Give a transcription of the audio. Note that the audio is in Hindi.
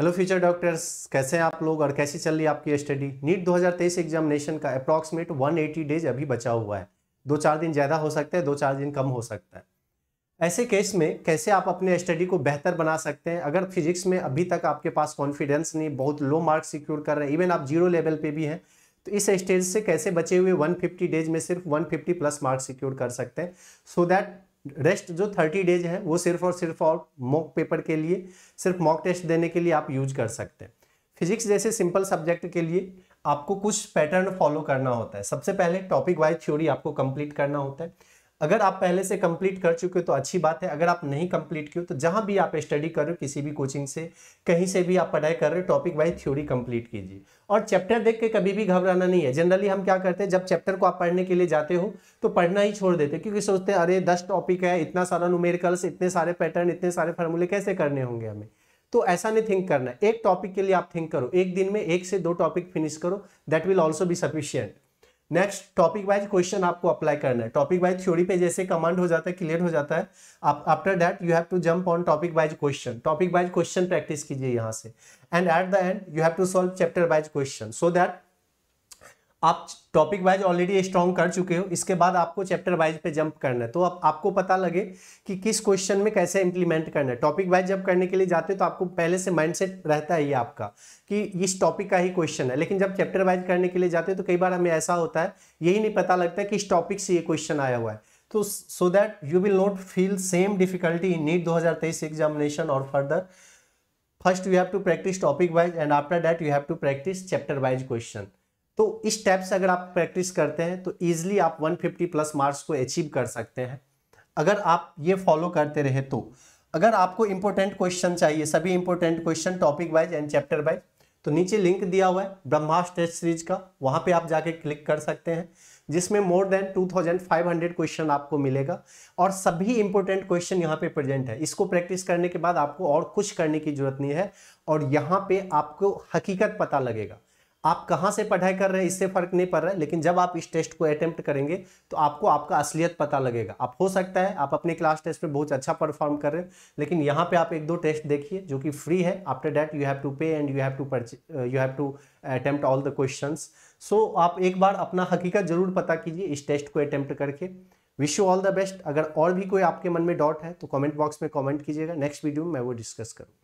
हेलो फ्यूचर डॉक्टर्स कैसे हैं आप लोग और कैसे चल रही है आपकी स्टडी नीट 2023 एग्जामिनेशन का अप्रॉक्सीमेट 180 डेज अभी बचा हुआ है दो चार दिन ज़्यादा हो सकता है दो चार दिन कम हो सकता है ऐसे केस में कैसे आप अपने स्टडी को बेहतर बना सकते हैं अगर फिजिक्स में अभी तक आपके पास कॉन्फिडेंस नहीं बहुत लो मार्क्स सिक्योर कर रहे हैं इवन आप जीरो लेवल पर भी हैं तो इस स्टेज से कैसे बचे हुए वन डेज में सिर्फ वन प्लस मार्क्स सिक्योर कर सकते हैं सो दैट रेस्ट जो थर्टी डेज है वो सिर्फ और सिर्फ और मॉक पेपर के लिए सिर्फ मॉक टेस्ट देने के लिए आप यूज कर सकते हैं फिजिक्स जैसे सिंपल सब्जेक्ट के लिए आपको कुछ पैटर्न फॉलो करना होता है सबसे पहले टॉपिक वाइज थ्योरी आपको कंप्लीट करना होता है अगर आप पहले से कंप्लीट कर चुके हो तो अच्छी बात है अगर आप नहीं कंप्लीट किए तो जहां भी आप स्टडी कर रहे हो किसी भी कोचिंग से कहीं से भी आप पढ़ाई कर रहे हो टॉपिक वाइज थ्योरी कंप्लीट कीजिए और चैप्टर देख के कभी भी घबराना नहीं है जनरली हम क्या करते हैं जब चैप्टर को आप पढ़ने के लिए जाते हो तो पढ़ना ही छोड़ देते क्योंकि सोचते हैं अरे दस टॉपिक है इतना सारा नुमेरिकल्स इतने सारे पैटर्न इतने सारे फार्मूले कैसे करने होंगे हमें तो ऐसा नहीं थिंक करना है एक टॉपिक के लिए आप थिंक करो एक दिन में एक से दो टॉपिक फिनिश करो दैट विल ऑल्सो भी sufficient next topic wise question आपको अप्लाई करना है टॉपिक वाइज थ्योरी पे जैसे कमांड हो जाता है क्लियर हो जाता है आप after that you have to jump on topic wise question topic wise question practice कीजिए यहाँ से and at the end you have to solve chapter wise question so that आप टॉपिक वाइज ऑलरेडी स्ट्रॉन्ग कर चुके हो इसके बाद आपको चैप्टर वाइज पे जंप करना है तो अब आपको पता लगे कि किस क्वेश्चन में कैसे इंप्लीमेंट करना है टॉपिक वाइज जब करने के लिए जाते हो तो आपको पहले से माइंडसेट रहता है ये आपका कि इस टॉपिक का ही क्वेश्चन है लेकिन जब चैप्टर वाइज करने के लिए जाते हो तो कई बार हमें ऐसा होता है यही नहीं पता लगता कि इस टॉपिक से ये क्वेश्चन आया हुआ है तो so that you will not feel same difficulty in NEET दो एग्जामिनेशन और further first you have to practice topic wise and after that you have to practice chapter wise question तो इस टाइप से अगर आप प्रैक्टिस करते हैं तो ईजिली आप 150 प्लस मार्क्स को अचीव कर सकते हैं अगर आप ये फॉलो करते रहे तो अगर आपको इंपॉर्टेंट क्वेश्चन चाहिए सभी important question topic wise and chapter wise तो नीचे लिंक दिया हुआ है ब्रह्मास्ट टेस्ट सीरीज का वहाँ पे आप जाके क्लिक कर सकते हैं जिसमें मोर देन 2500 क्वेश्चन आपको मिलेगा और सभी इंपॉर्टेंट क्वेश्चन यहाँ पे प्रेजेंट है इसको प्रैक्टिस करने के बाद आपको और कुछ करने की जरूरत नहीं है और यहाँ पे आपको हकीकत पता लगेगा आप कहाँ से पढ़ाई कर रहे हैं इससे फर्क नहीं पड़ रहा है लेकिन जब आप इस टेस्ट को अटेम्प्ट करेंगे तो आपको आपका असलियत पता लगेगा आप हो सकता है आप अपने क्लास टेस्ट में बहुत अच्छा परफॉर्म कर रहे हैं लेकिन यहाँ पे आप एक दो टेस्ट देखिए जो कि फ्री है after that you have to pay and you have to you have to attempt all the question so आप एक बार अपना हकीकत जरूर पता कीजिए इस टेस्ट को अटैम्प्ट करके wish you all the best अगर और भी कोई आपके मन में डॉट है तो कॉमेंट बॉक्स में कॉमेंट कीजिएगा नेक्स्ट वीडियो में मैं वो डिस्कस करूँ